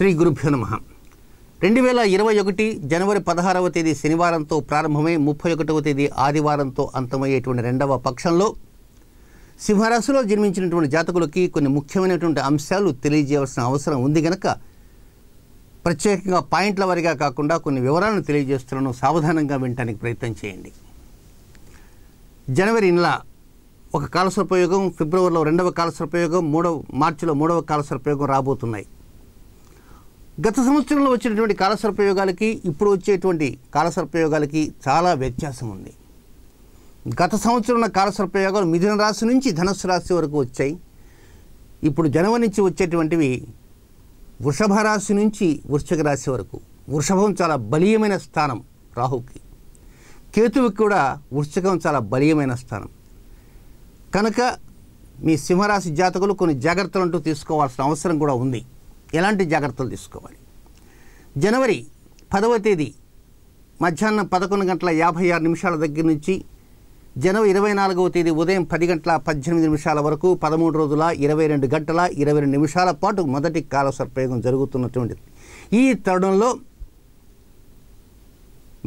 శ్రీ గురుభ్యో నమ రెండు వేల ఇరవై ఒకటి జనవరి పదహారవ తేదీ శనివారంతో ప్రారంభమై ముప్పై ఒకటవ తేదీ ఆదివారంతో అంతమయ్యేటువంటి రెండవ పక్షంలో సింహరాశిలో జన్మించినటువంటి జాతకులకి కొన్ని ముఖ్యమైనటువంటి అంశాలు తెలియజేయవలసిన అవసరం ఉంది గనక ప్రత్యేకంగా పాయింట్ల వారిగా కాకుండా కొన్ని వివరాలను తెలియజేస్తున్నాను సావధానంగా వినటానికి ప్రయత్నం చేయండి జనవరి నెల ఒక కాలసర్పయోగం ఫిబ్రవరిలో రెండవ కాలసర్పయోగం మూడవ మార్చిలో మూడవ కాలసర్పయోగం రాబోతున్నాయి గత సంవత్సరంలో వచ్చినటువంటి కాలసర్పయోగాలకి ఇప్పుడు వచ్చేటువంటి కాలసర్పయోగాలకి చాలా వ్యత్యాసం ఉంది గత సంవత్సరం కాలసర్పయోగాలు మిథున రాశి నుంచి ధనుసు రాశి వరకు వచ్చాయి ఇప్పుడు జనవరి నుంచి వచ్చేటువంటివి వృషభ రాశి నుంచి వృశ్చిక రాశి వరకు వృషభం చాలా బలీయమైన స్థానం రాహుకి కేతువుకి కూడా వృశ్చికం చాలా బలీయమైన స్థానం కనుక మీ సింహరాశి జాతకులు కొన్ని జాగ్రత్తలు అంటూ తీసుకోవాల్సిన అవసరం కూడా ఉంది ఎలాంటి జాగ్రత్తలు తీసుకోవాలి జనవరి పదవ తేదీ మధ్యాహ్నం పదకొండు గంటల యాభై ఆరు నిమిషాల దగ్గర నుంచి జనవరి ఇరవై నాలుగవ తేదీ ఉదయం పది గంటల పద్దెనిమిది నిమిషాల వరకు పదమూడు రోజుల ఇరవై రెండు గంటల ఇరవై రెండు నిమిషాల పాటు మొదటి కాల సర్ప్రయోగం జరుగుతున్నటువంటి ఈ తరుణంలో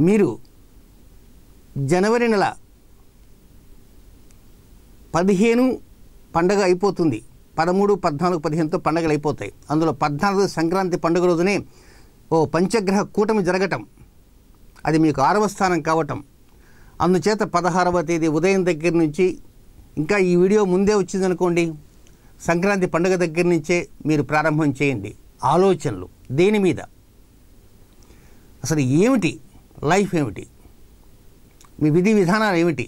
మీరు జనవరి నెల పదిహేను పండగ అయిపోతుంది పదమూడు పద్నాలుగు పదిహేనుతో పండగలు అయిపోతాయి అందులో పద్నాలుగు సంక్రాంతి పండుగ రోజునే ఓ పంచగ్రహ కూటమి జరగటం అది మీకు ఆరవ స్థానం కావటం అందుచేత పదహారవ తేదీ ఉదయం దగ్గర నుంచి ఇంకా ఈ వీడియో ముందే వచ్చిందనుకోండి సంక్రాంతి పండుగ దగ్గర నుంచే మీరు ప్రారంభం చేయండి ఆలోచనలు దేని మీద అసలు ఏమిటి లైఫ్ ఏమిటి మీ విధి విధానాలు ఏమిటి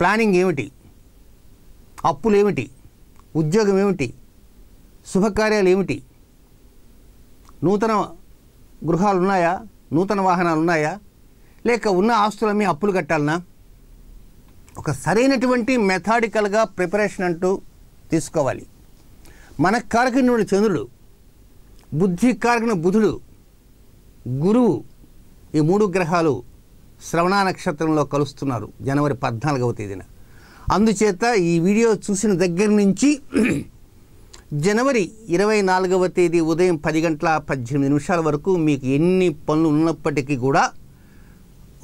ప్లానింగ్ ఏమిటి అప్పులు ఏమిటి ఉద్యోగం ఏమిటి శుభకార్యాలు ఏమిటి నూతన గృహాలు ఉన్నాయా నూతన వాహనాలు ఉన్నాయా లేక ఉన్న ఆస్తుల మీ అప్పులు కట్టాలనా ఒక సరైనటువంటి మెథాడికల్గా ప్రిపరేషన్ అంటూ తీసుకోవాలి మన కారకుని చంద్రుడు బుద్ధి కారకుని బుధుడు గురువు ఈ మూడు గ్రహాలు శ్రవణ నక్షత్రంలో కలుస్తున్నారు జనవరి పద్నాలుగవ తేదీన అందుచేత ఈ వీడియో చూసిన దగ్గర నుంచి జనవరి ఇరవై నాలుగవ తేదీ ఉదయం పది గంటల పద్దెనిమిది నిమిషాల వరకు మీకు ఎన్ని పనులు ఉన్నప్పటికీ కూడా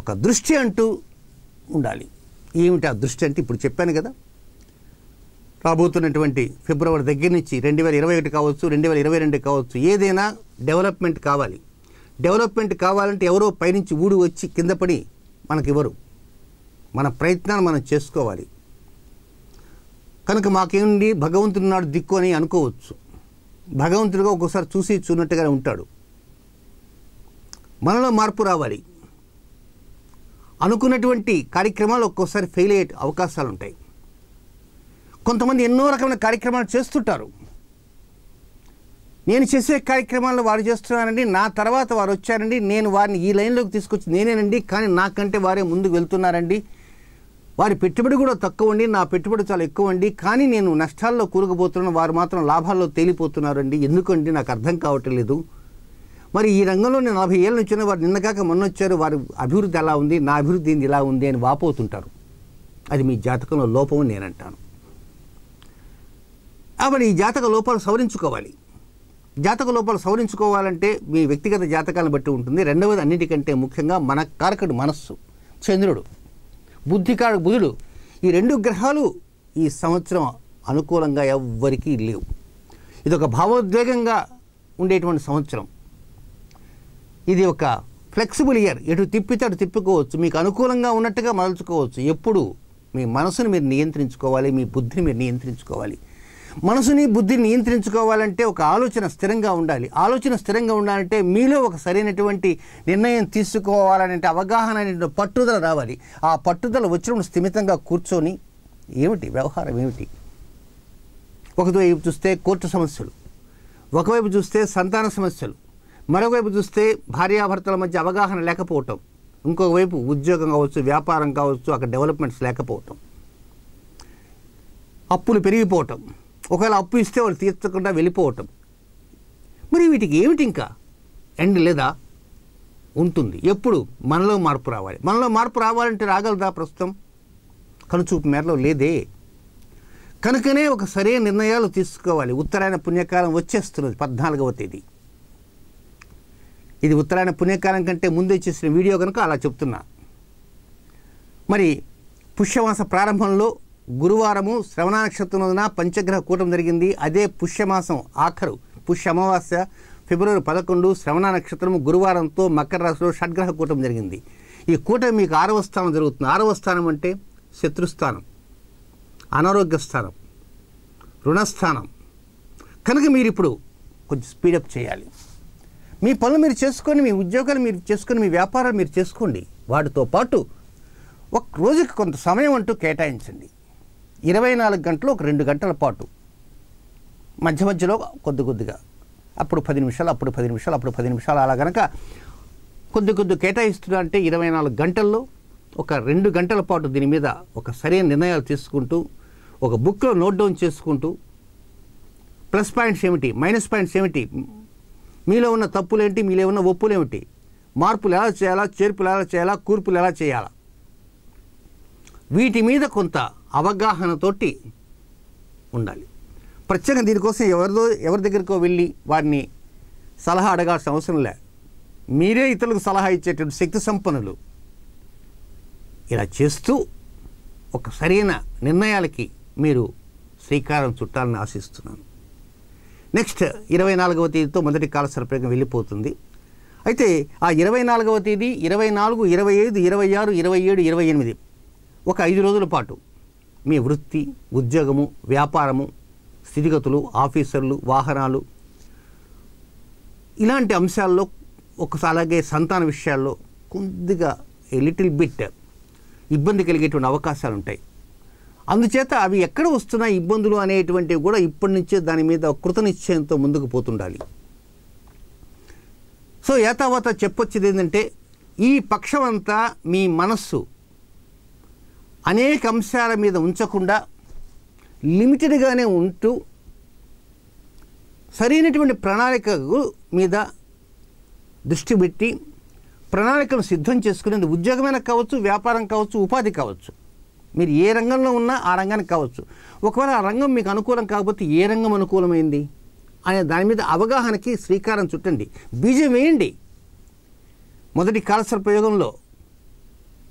ఒక దృష్టి అంటూ ఉండాలి ఏమిటి ఆ దృష్టి అంటే ఇప్పుడు చెప్పాను కదా రాబోతున్నటువంటి ఫిబ్రవరి దగ్గర నుంచి రెండు వేల ఇరవై ఒకటి కావచ్చు రెండు వేల ఇరవై రెండు కావచ్చు ఏదైనా డెవలప్మెంట్ కావాలి డెవలప్మెంట్ కావాలంటే ఎవరో పైనుంచి ఊడి వచ్చి కింద పడి మనకివ్వరు మన ప్రయత్నాలు మనం చేసుకోవాలి కనుక మాకేంటి భగవంతుడు నాడు దిక్కు అని అనుకోవచ్చు భగవంతుడిగా ఒక్కోసారి చూసి చూన్నట్టుగానే ఉంటాడు మనలో మార్పు రావాలి అనుకున్నటువంటి కార్యక్రమాలు ఒక్కోసారి ఫెయిల్ అయ్యే అవకాశాలు ఉంటాయి కొంతమంది ఎన్నో రకమైన కార్యక్రమాలు చేస్తుంటారు నేను చేసే కార్యక్రమాలను వారు చేస్తున్నానండి నా తర్వాత వారు వచ్చారండి నేను వారిని ఈ లైన్లోకి తీసుకొచ్చి నేనేనండి కానీ నాకంటే వారే ముందుకు వెళ్తున్నారండి వారి పెట్టుబడి కూడా తక్కువ ఉండి నా పెట్టుబడి చాలా ఎక్కువ అండి కానీ నేను నష్టాల్లో కూరుకుపోతున్నాను వారు మాత్రం లాభాల్లో తేలిపోతున్నారండి ఎందుకండి నాకు అర్థం కావటం లేదు మరి ఈ రంగంలో నేను నలభై ఏళ్ళ నుంచి వారు నిన్నగాక మొన్నొచ్చారు వారి అభివృద్ధి ఎలా ఉంది నా అభివృద్ధి ఇలా ఉంది అని వాపోతుంటారు అది మీ జాతకంలో లోపం నేనంటాను కాబట్టి ఈ జాతక లోపాలు సవరించుకోవాలి జాతక లోపాలు సవరించుకోవాలంటే మీ వ్యక్తిగత జాతకాలను బట్టి ఉంటుంది రెండవది అన్నిటికంటే ముఖ్యంగా మన కారకుడు మనస్సు చంద్రుడు బుద్ధికాడు బుధుడు ఈ రెండు గ్రహాలు ఈ సంవత్సరం అనుకూలంగా ఎవ్వరికీ లేవు ఇది ఒక భావోద్వేగంగా ఉండేటువంటి సంవత్సరం ఇది ఒక ఫ్లెక్సిబుల్ ఇయర్ ఎటు తిప్పితే అటు తిప్పుకోవచ్చు మీకు అనుకూలంగా ఉన్నట్టుగా మలుచుకోవచ్చు ఎప్పుడు మీ మనసును మీరు నియంత్రించుకోవాలి మీ బుద్ధిని మీరు నియంత్రించుకోవాలి మనసుని బుద్ధిని నియంత్రించుకోవాలంటే ఒక ఆలోచన స్థిరంగా ఉండాలి ఆలోచన స్థిరంగా ఉండాలంటే మీలో ఒక సరైనటువంటి నిర్ణయం తీసుకోవాలనే అవగాహన అనే పట్టుదల రావాలి ఆ పట్టుదల వచ్చినప్పుడు స్థిమితంగా కూర్చొని ఏమిటి వ్యవహారం ఏమిటి ఒకవైపు చూస్తే కోర్టు సమస్యలు ఒకవైపు చూస్తే సంతాన సమస్యలు మరోవైపు చూస్తే భార్యాభర్తల మధ్య అవగాహన లేకపోవటం ఇంకోవైపు ఉద్యోగం కావచ్చు వ్యాపారం కావచ్చు అక్కడ డెవలప్మెంట్స్ లేకపోవటం అప్పులు పెరిగిపోవటం ఒకవేళ అప్పు ఇస్తే వాళ్ళు తీర్చకుండా వెళ్ళిపోవటం మరి వీటికి ఏమిటి ఇంకా ఎండ్ లేదా ఉంటుంది ఎప్పుడు మనలో మార్పు రావాలి మనలో మార్పు రావాలంటే రాగలదా ప్రస్తుతం కనుచూపు మేరలో లేదే కనుకనే ఒక సరైన నిర్ణయాలు తీసుకోవాలి ఉత్తరాయణ పుణ్యకాలం వచ్చేస్తున్నది పద్నాలుగవ తేదీ ఇది ఉత్తరాయణ పుణ్యకాలం కంటే ముందే చేసిన వీడియో కనుక అలా చెప్తున్నా మరి పుష్యమాస ప్రారంభంలో గురువారము శ్రవణ నక్షత్రం రోజున పంచగ్రహ కూటం జరిగింది అదే పుష్యమాసం ఆఖరు పుష్య అమావాస్య ఫిబ్రవరి పదకొండు శ్రవణ నక్షత్రం గురువారంతో మకర రాశిలో షడ్గ్రహ కూటం జరిగింది ఈ కూటమి మీకు ఆరవ స్థానం జరుగుతుంది ఆరవ స్థానం అంటే శత్రుస్థానం అనారోగ్య స్థానం రుణస్థానం కనుక మీరు ఇప్పుడు కొంచెం స్పీడప్ చేయాలి మీ పనులు మీరు చేసుకొని మీ ఉద్యోగాలు మీరు చేసుకొని మీ వ్యాపారాలు మీరు చేసుకోండి వాటితో పాటు ఒక రోజుకి కొంత సమయం అంటూ కేటాయించండి ఇరవై నాలుగు గంటలు ఒక రెండు గంటల పాటు మధ్య మధ్యలో కొద్ది కొద్దిగా అప్పుడు పది నిమిషాలు అప్పుడు పది నిమిషాలు అప్పుడు పది నిమిషాలు అలా కనుక కొద్ది కొద్ది కేటాయిస్తున్నా అంటే ఇరవై నాలుగు గంటల్లో ఒక రెండు గంటల పాటు దీని మీద ఒక సరైన నిర్ణయాలు తీసుకుంటూ ఒక బుక్లో నోట్ డౌన్ చేసుకుంటూ ప్లస్ పాయింట్స్ ఏమిటి మైనస్ పాయింట్స్ ఏమిటి మీలో ఉన్న తప్పులేంటి మీలో ఉన్న ఒప్పులు ఏమిటి మార్పులు ఎలా చేయాలా చేర్పులు ఎలా చేయాలా కూర్పులు ఎలా చేయాలా వీటి మీద కొంత అవగాహనతోటి ఉండాలి ప్రత్యేకంగా దీనికోసం ఎవరిదో ఎవరి దగ్గరికో వెళ్ళి వారిని సలహా అడగాల్సిన అవసరం లే మీరే ఇతరులకు సలహా ఇచ్చేటువంటి శక్తి సంపన్నులు ఇలా చేస్తూ ఒక సరైన నిర్ణయాలకి మీరు శ్రీకారం చుట్టాలని ఆశిస్తున్నాను నెక్స్ట్ ఇరవై నాలుగవ తేదీతో మొదటి కాల సరిపేగం వెళ్ళిపోతుంది అయితే ఆ ఇరవై నాలుగవ తేదీ ఇరవై నాలుగు ఇరవై ఐదు ఇరవై ఆరు ఇరవై ఏడు ఇరవై ఎనిమిది ఒక ఐదు రోజుల పాటు మీ వృత్తి ఉద్యోగము వ్యాపారము స్థితిగతులు ఆఫీసర్లు వాహనాలు ఇలాంటి అంశాల్లో ఒకసారి అలాగే సంతాన విషయాల్లో కొద్దిగా లిటిల్ బిట్ ఇబ్బంది కలిగేటువంటి అవకాశాలు ఉంటాయి అందుచేత అవి ఎక్కడ వస్తున్న ఇబ్బందులు అనేటువంటివి కూడా ఇప్పటి నుంచే దాని మీద కృతనిశ్చయంతో ముందుకు పోతుండాలి సో యాతావాత చెప్పొచ్చేది ఏంటంటే ఈ పక్షమంతా మీ మనస్సు అనేక అంశాల మీద ఉంచకుండా లిమిటెడ్గానే ఉంటూ సరైనటువంటి ప్రణాళిక మీద దృష్టి పెట్టి ప్రణాళికను సిద్ధం చేసుకునేది ఉద్యోగమైన కావచ్చు వ్యాపారం కావచ్చు ఉపాధి కావచ్చు మీరు ఏ రంగంలో ఉన్నా ఆ రంగానికి కావచ్చు ఒకవేళ ఆ రంగం మీకు అనుకూలం కాకపోతే ఏ రంగం అనుకూలమైంది అనే దాని మీద అవగాహనకి శ్రీకారం చుట్టండి బీజం వేయండి మొదటి కాలసర్ ప్రయోగంలో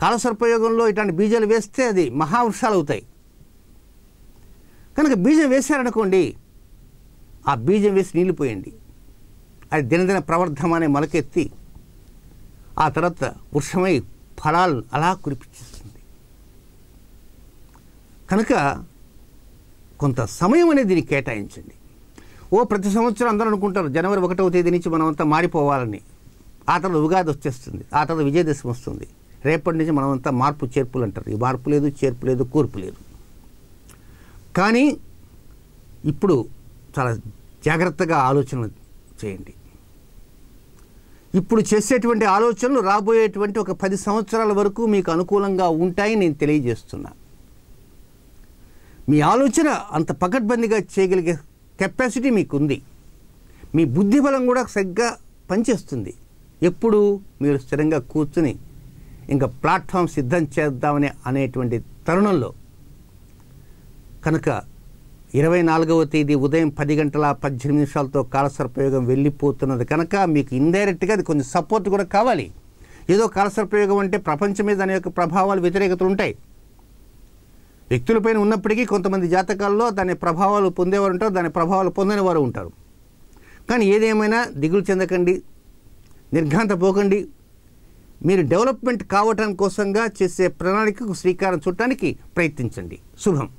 కాలసర్పయోగంలో ఇటువంటి బీజాలు వేస్తే అది మహావృక్షాలు అవుతాయి కనుక బీజం వేశారనుకోండి ఆ బీజం వేసి నీళ్ళు పోయండి అది దినదిన ప్రవర్ధమనే మొలకెత్తి ఆ తర్వాత వృక్షమై ఫలాలు అలా కురిపించేస్తుంది కనుక కొంత సమయం అనేది దీనికి కేటాయించండి ఓ ప్రతి సంవత్సరం అందరూ అనుకుంటారు జనవరి ఒకటవ తేదీ నుంచి మనం అంతా మారిపోవాలని ఆ తర్వాత ఉగాది వచ్చేస్తుంది ఆ తర్వాత విజయదశమి వస్తుంది రేపటి నుంచి మనమంతా మార్పు చేర్పులు అంటారు ఈ మార్పు లేదు చేర్పు లేదు కూర్పు లేదు కానీ ఇప్పుడు చాలా జాగ్రత్తగా ఆలోచనలు చేయండి ఇప్పుడు చేసేటువంటి ఆలోచనలు రాబోయేటువంటి ఒక పది సంవత్సరాల వరకు మీకు అనుకూలంగా ఉంటాయని నేను తెలియజేస్తున్నా మీ ఆలోచన అంత పకడ్బందీగా చేయగలిగే కెపాసిటీ మీకుంది మీ బుద్ధిబలం కూడా సరిగ్గా పనిచేస్తుంది ఎప్పుడు మీరు స్థిరంగా కూర్చుని ఇంకా ప్లాట్ఫామ్ సిద్ధం చేద్దామని అనేటువంటి తరుణంలో కనుక ఇరవై నాలుగవ తేదీ ఉదయం పది గంటల పద్దెనిమిది నిమిషాలతో కాలసర్పయోగం వెళ్ళిపోతున్నది కనుక మీకు ఇండైరెక్ట్గా అది కొంచెం సపోర్ట్ కూడా కావాలి ఏదో కాలసర్పయోగం అంటే ప్రపంచం మీద దాని యొక్క ప్రభావాలు వ్యతిరేకతలు ఉంటాయి వ్యక్తులపైన ఉన్నప్పటికీ కొంతమంది జాతకాల్లో దాని ప్రభావాలు పొందేవారు ఉంటారు దాని ప్రభావాలు పొందని వారు ఉంటారు కానీ ఏదేమైనా దిగులు చెందకండి నిర్ఘాంత పోకండి మీరు డెవలప్మెంట్ కావటం కోసంగా చేసే ప్రణాళికకు శ్రీకారం చుట్టడానికి ప్రయత్నించండి శుభం